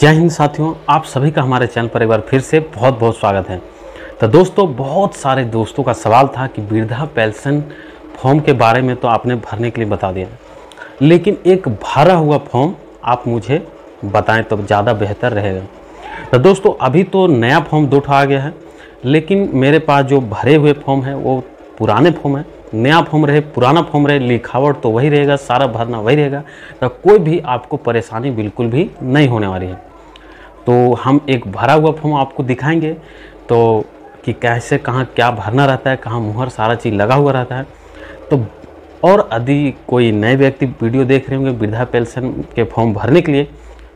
जय हिंद साथियों आप सभी का हमारे चैनल पर एक बार फिर से बहुत बहुत स्वागत है तो दोस्तों बहुत सारे दोस्तों का सवाल था कि वृद्धा पेंशन फॉर्म के बारे में तो आपने भरने के लिए बता दिया लेकिन एक भरा हुआ फॉर्म आप मुझे बताएं तो ज़्यादा बेहतर रहेगा तो दोस्तों अभी तो नया फॉर्म दो आ गया है लेकिन मेरे पास जो भरे हुए फॉर्म है वो पुराने फॉर्म है नया फॉर्म रहे पुराना फॉर्म रहे लिखावट तो वही रहेगा सारा भरना वही रहेगा तो कोई भी आपको परेशानी बिल्कुल भी नहीं होने वाली है तो हम एक भरा हुआ फॉर्म आपको दिखाएंगे तो कि कैसे कहाँ क्या भरना रहता है कहाँ मुहर सारा चीज़ लगा हुआ रहता है तो और यदि कोई नए व्यक्ति वीडियो देख रहे होंगे वृद्धा पेंशन के फॉर्म भरने के लिए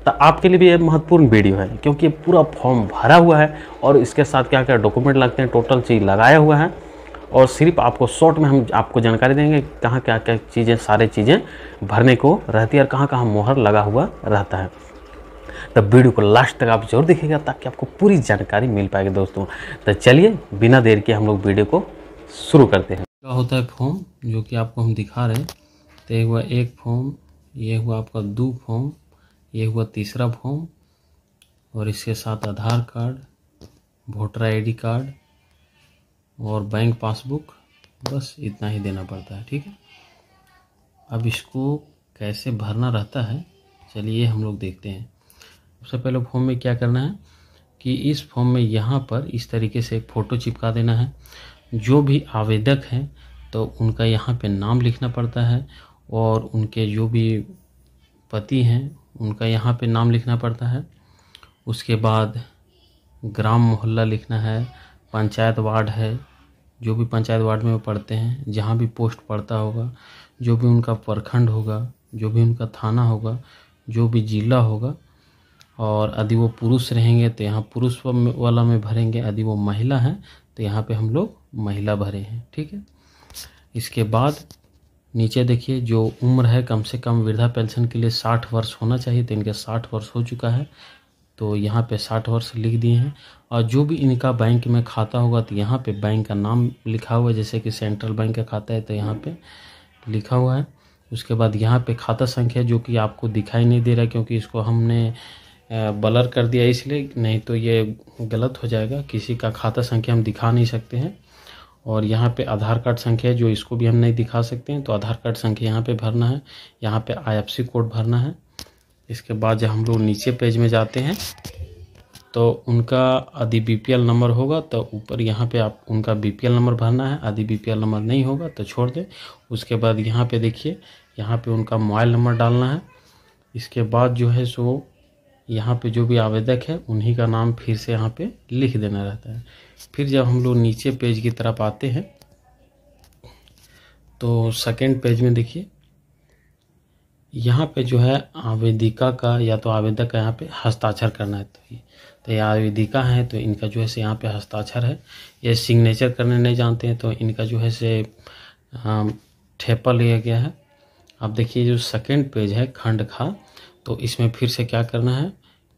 तो आपके लिए भी ये महत्वपूर्ण वीडियो है क्योंकि ये पूरा फॉर्म भरा हुआ है और इसके साथ क्या क्या डॉक्यूमेंट लगते हैं टोटल चीज़ लगाया हुआ है और सिर्फ आपको शॉर्ट में हम आपको जानकारी देंगे कहाँ क्या क्या चीज़ें सारे चीज़ें भरने को रहती है और कहाँ कहाँ मोहर लगा हुआ रहता है तो वीडियो को लास्ट तक आप जरूर देखिएगा ताकि आपको पूरी जानकारी मिल पाएगी दोस्तों तो चलिए बिना देर के हम लोग वीडियो को शुरू करते हैं क्या होता है फॉर्म जो कि आपको हम दिखा रहे हैं तो ये हुआ एक फॉर्म ये हुआ आपका दो फॉर्म ये हुआ तीसरा फॉर्म और इसके साथ Aadhaar card voter I card और बैंक पासबुक बस इतना ही देना पड़ता है ठीक है अब इसको कैसे भरना रहता है चलिए हम लोग देखते हैं सबसे पहले फॉर्म में क्या करना है कि इस फॉर्म में यहाँ पर इस तरीके से एक फ़ोटो चिपका देना है जो भी आवेदक हैं तो उनका यहाँ पे नाम लिखना पड़ता है और उनके जो भी पति हैं उनका यहाँ पे नाम लिखना पड़ता है उसके बाद ग्राम मोहल्ला लिखना है पंचायत वार्ड है जो भी पंचायत वार्ड में वो पढ़ते हैं जहाँ भी पोस्ट पड़ता होगा जो भी उनका प्रखंड होगा जो भी उनका थाना होगा जो भी ज़िला होगा और यदि वो पुरुष रहेंगे तो यहाँ पुरुष वाला में भरेंगे यदि वो महिला हैं तो यहाँ पे हम लोग महिला भरे हैं ठीक है इसके बाद नीचे देखिए जो उम्र है कम से कम वृद्धा पेंशन के लिए साठ वर्ष होना चाहिए तो इनके साठ वर्ष हो चुका है तो यहाँ पे साठ वर्ष लिख दिए हैं और जो भी इनका बैंक में खाता होगा तो यहाँ पे बैंक का नाम लिखा हुआ है जैसे कि सेंट्रल बैंक का खाता है तो यहाँ पे लिखा हुआ है उसके बाद यहाँ पे खाता संख्या जो कि आपको दिखाई नहीं दे रहा क्योंकि इसको हमने बलर कर दिया इसलिए नहीं तो ये गलत हो जाएगा किसी का खाता संख्या हम दिखा नहीं सकते हैं और यहाँ पे आधार कार्ड संख्या है जो इसको भी हम नहीं दिखा सकते हैं तो आधार कार्ड संख्या यहाँ पे भरना है यहाँ पे आई कोड भरना है इसके बाद जब हम लोग नीचे पेज में जाते हैं तो उनका आदि बी नंबर होगा तो ऊपर यहाँ पे आप उनका बी नंबर भरना है आदि बी नंबर नहीं होगा तो छोड़ दें उसके बाद यहाँ पर देखिए यहाँ पर उनका मोबाइल नंबर डालना है इसके बाद जो है सो यहाँ पे जो भी आवेदक है उन्हीं का नाम फिर से यहाँ पे लिख देना रहता है फिर जब हम लोग नीचे पेज की तरफ आते हैं तो सेकेंड पेज में देखिए यहाँ पे जो है आवेदिका का या तो आवेदक का यहाँ पे हस्ताक्षर करना है तो तो ये आवेदिका है तो इनका जो है से यहाँ पे हस्ताक्षर है ये सिग्नेचर करने नहीं जानते हैं तो इनका जो है से ठेपा लिया गया है अब देखिए जो सेकंड पेज है खंड खा तो इसमें फिर से क्या करना है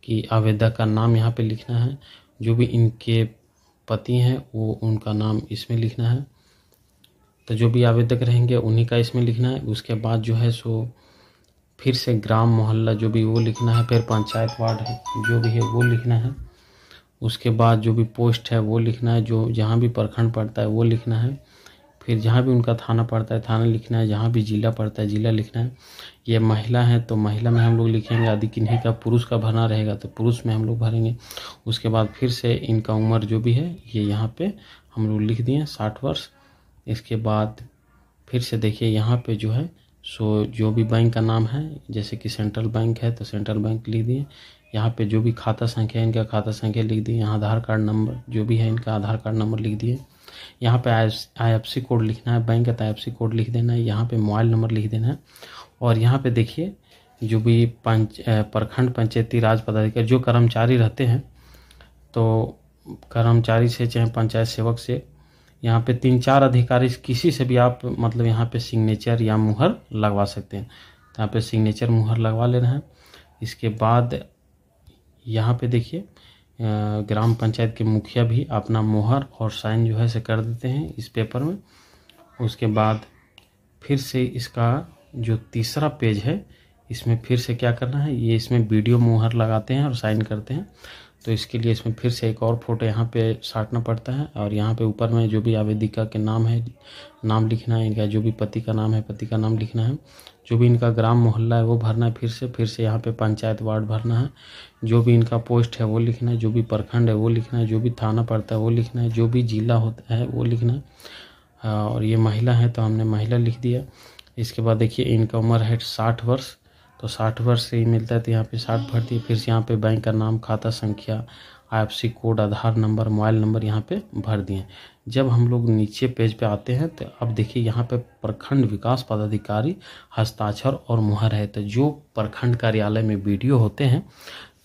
कि आवेदक का नाम यहाँ पे लिखना है जो भी इनके पति हैं वो उनका नाम इसमें लिखना है तो जो भी आवेदक रहेंगे उन्हीं का इसमें लिखना है उसके बाद जो है सो फिर से ग्राम मोहल्ला जो भी वो लिखना है फिर पंचायत वार्ड जो भी है वो लिखना है उसके बाद जो भी पोस्ट है वो लिखना है जो जहाँ भी प्रखंड पड़ता है वो लिखना है फिर जहाँ भी उनका थाना पड़ता है थाना लिखना है जहाँ भी जिला पड़ता है जिला लिखना है ये महिला है तो महिला में हम लोग लिखेंगे आदि किन्हीं का पुरुष का भरना रहेगा तो पुरुष में हम लोग भरेंगे उसके बाद फिर से इनका उम्र जो भी है ये यहाँ पे हम लोग लिख दिए साठ वर्ष इसके बाद फिर से देखिए यहाँ पे जो है सो जो भी बैंक का नाम है जैसे कि सेंट्रल बैंक है तो सेंट्रल बैंक लिख दिए यहाँ पे जो भी खाता संख्या है इनका खाता संख्या लिख दिए यहाँ आधार कार्ड नंबर जो भी है इनका आधार कार्ड नंबर लिख दिए यहाँ पे आई कोड लिखना है बैंक का आई कोड लिख देना है यहाँ पे मोबाइल नंबर लिख देना है और यहाँ पे देखिए जो भी पंच प्रखंड पंचायती राज पदाधिकारी जो कर्मचारी रहते हैं तो कर्मचारी से चाहे पंचायत सेवक से यहाँ पे तीन चार अधिकारी किसी से भी आप मतलब यहाँ पे सिग्नेचर या मुहर लगवा सकते हैं तो यहाँ पे सिग्नेचर मुहर लगवा लेना है इसके बाद यहाँ पे देखिए ग्राम पंचायत के मुखिया भी अपना मोहर और साइन जो है से कर देते हैं इस पेपर में उसके बाद फिर से इसका जो तीसरा पेज है इसमें फिर से क्या करना है ये इसमें वीडियो मोहर लगाते हैं और साइन करते हैं तो इसके लिए इसमें फिर से एक और फोटो यहाँ पे साटना पड़ता है और यहाँ पे ऊपर में जो भी आवेदिका के नाम है नाम लिखना है इनका जो भी पति का नाम है पति का नाम लिखना है जो भी इनका ग्राम मोहल्ला है वो भरना है फिर से फिर से यहाँ पे पंचायत वार्ड भरना है जो भी इनका पोस्ट है वो लिखना है जो भी प्रखंड है वो लिखना है जो भी थाना पड़ता है वो लिखना है जो भी ज़िला होता है वो लिखना है हाँ, और ये महिला है तो हमने महिला लिख दिया इसके बाद देखिए इनका उम्र है साठ वर्ष तो साठ वर्ष से ही मिलता है तो यहाँ पे साठ भरती है फिर से यहाँ पे बैंक का नाम खाता संख्या I code Aadhaar number mobile number यहाँ पे भर दिए जब हम लोग नीचे पेज पे आते हैं तो अब देखिए यहाँ पे प्रखंड विकास पदाधिकारी हस्ताक्षर और मुहर है तो जो प्रखंड कार्यालय में वीडियो होते हैं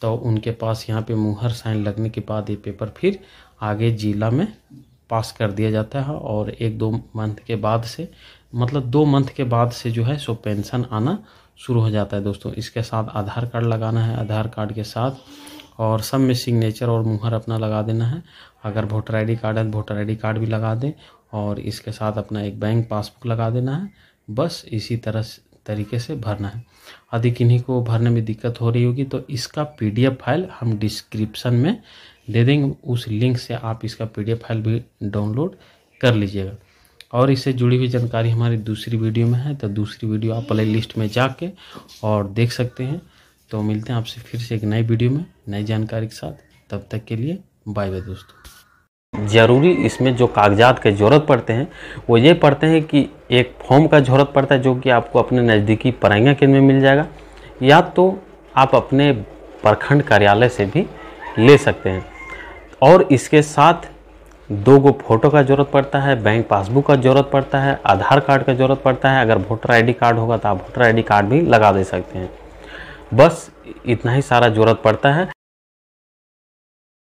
तो उनके पास यहाँ पे मुहर साइन लगने के बाद ये पेपर फिर आगे जिला में पास कर दिया जाता है और एक दो मंथ के बाद से मतलब दो मंथ के बाद से जो है सो पेंशन आना शुरू हो जाता है दोस्तों इसके साथ आधार कार्ड लगाना है आधार कार्ड के साथ और सब में सिग्नेचर और मुहर अपना लगा देना है अगर वोटर आईडी कार्ड है तो वोटर आईडी कार्ड भी लगा दें और इसके साथ अपना एक बैंक पासबुक लगा देना है बस इसी तरह तरीके से भरना है यदि किन्हीं को भरने में दिक्कत हो रही होगी तो इसका पी फाइल हम डिस्क्रिप्सन में दे देंगे उस लिंक से आप इसका पी फाइल भी डाउनलोड कर लीजिएगा और इससे जुड़ी हुई जानकारी हमारी दूसरी वीडियो में है तो दूसरी वीडियो आप प्ले लिस्ट में जाके और देख सकते हैं तो मिलते हैं आपसे फिर से एक नई वीडियो में नई जानकारी के साथ तब तक के लिए बाय बाय दोस्तों ज़रूरी इसमें जो कागजात के ज़रूरत पड़ते हैं वो ये पड़ते हैं कि एक फॉर्म का ज़रूरत पड़ता है जो कि आपको अपने नज़दीकी पराइया केंद्र में मिल जाएगा या तो आप अपने प्रखंड कार्यालय से भी ले सकते हैं और इसके साथ दो गो फोटो का ज़रूरत पड़ता है बैंक पासबुक का ज़रूरत पड़ता है आधार कार्ड का ज़रूरत पड़ता है अगर वोटर आईडी कार्ड होगा तो आप वोटर आईडी कार्ड भी लगा दे सकते हैं बस इतना ही सारा ज़रूरत पड़ता है